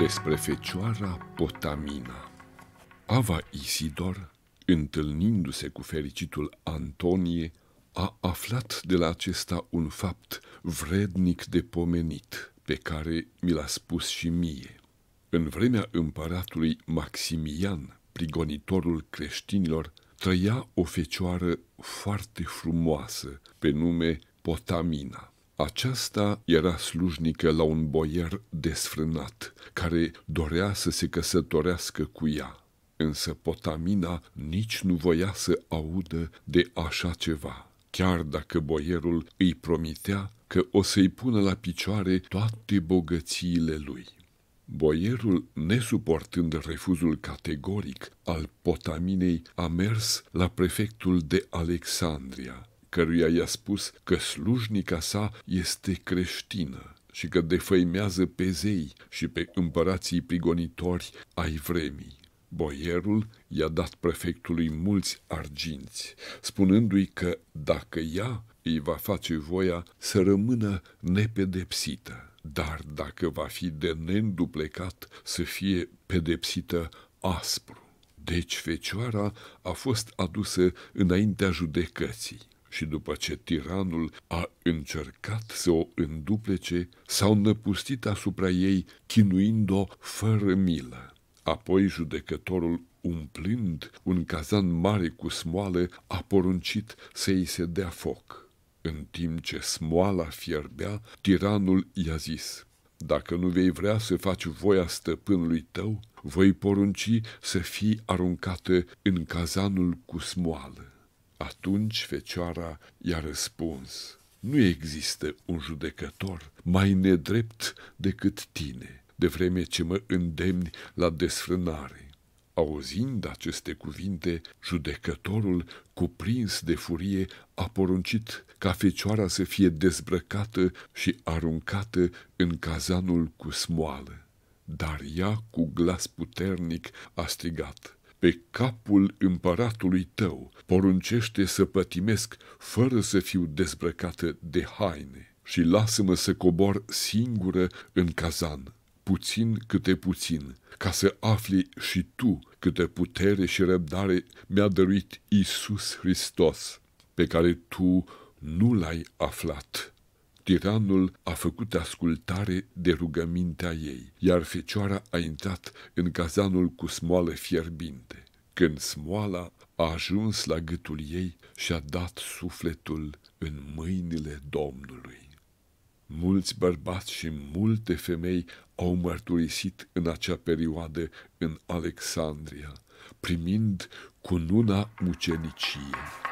despre fecioara Potamina. Ava Isidor, întâlnindu-se cu fericitul Antonie, a aflat de la acesta un fapt vrednic de pomenit, pe care mi l-a spus și mie. În vremea împăratului Maximian, prigonitorul creștinilor, trăia o fecioară foarte frumoasă, pe nume Potamina aceasta era slujnică la un boier desfrânat, care dorea să se căsătorească cu ea. Însă Potamina nici nu voia să audă de așa ceva, chiar dacă boierul îi promitea că o să-i pună la picioare toate bogățiile lui. Boierul, nesuportând refuzul categoric al potaminei, a mers la prefectul de Alexandria, căruia i-a spus că slujnica sa este creștină și că defăimează pe zei și pe împărații prigonitori ai vremii. Boierul i-a dat prefectului mulți arginți, spunându-i că dacă ea îi va face voia să rămână nepedepsită, dar dacă va fi de neînduplecat să fie pedepsită aspru. Deci fecioara a fost adusă înaintea judecății și după ce tiranul a încercat să o înduplece, s-au năpustit asupra ei, chinuind-o fără milă. Apoi judecătorul umplând un cazan mare cu smoală, a poruncit să îi se dea foc. În timp ce smoala fierbea, tiranul i-a zis, Dacă nu vei vrea să faci voia stăpânului tău, voi porunci să fii aruncată în cazanul cu smoală. Atunci fecioara i-a răspuns, nu există un judecător mai nedrept decât tine, de vreme ce mă îndemni la desfrânare. Auzind aceste cuvinte, judecătorul, cuprins de furie, a poruncit ca fecioara să fie dezbrăcată și aruncată în cazanul cu smoală. Dar ea, cu glas puternic, a strigat – pe capul împăratului tău, poruncește să pătimesc fără să fiu dezbrăcată de haine și lasă-mă să cobor singură în cazan, puțin câte puțin, ca să afli și tu câte putere și răbdare mi-a dăruit Isus Hristos, pe care tu nu l-ai aflat. Tiranul a făcut ascultare de rugămintea ei, iar fecioara a intrat în cazanul cu smoală fierbinte. Când smoala a ajuns la gâtul ei și a dat sufletul în mâinile Domnului. Mulți bărbați și multe femei au mărturisit în acea perioadă în Alexandria, primind cununa muceniciei.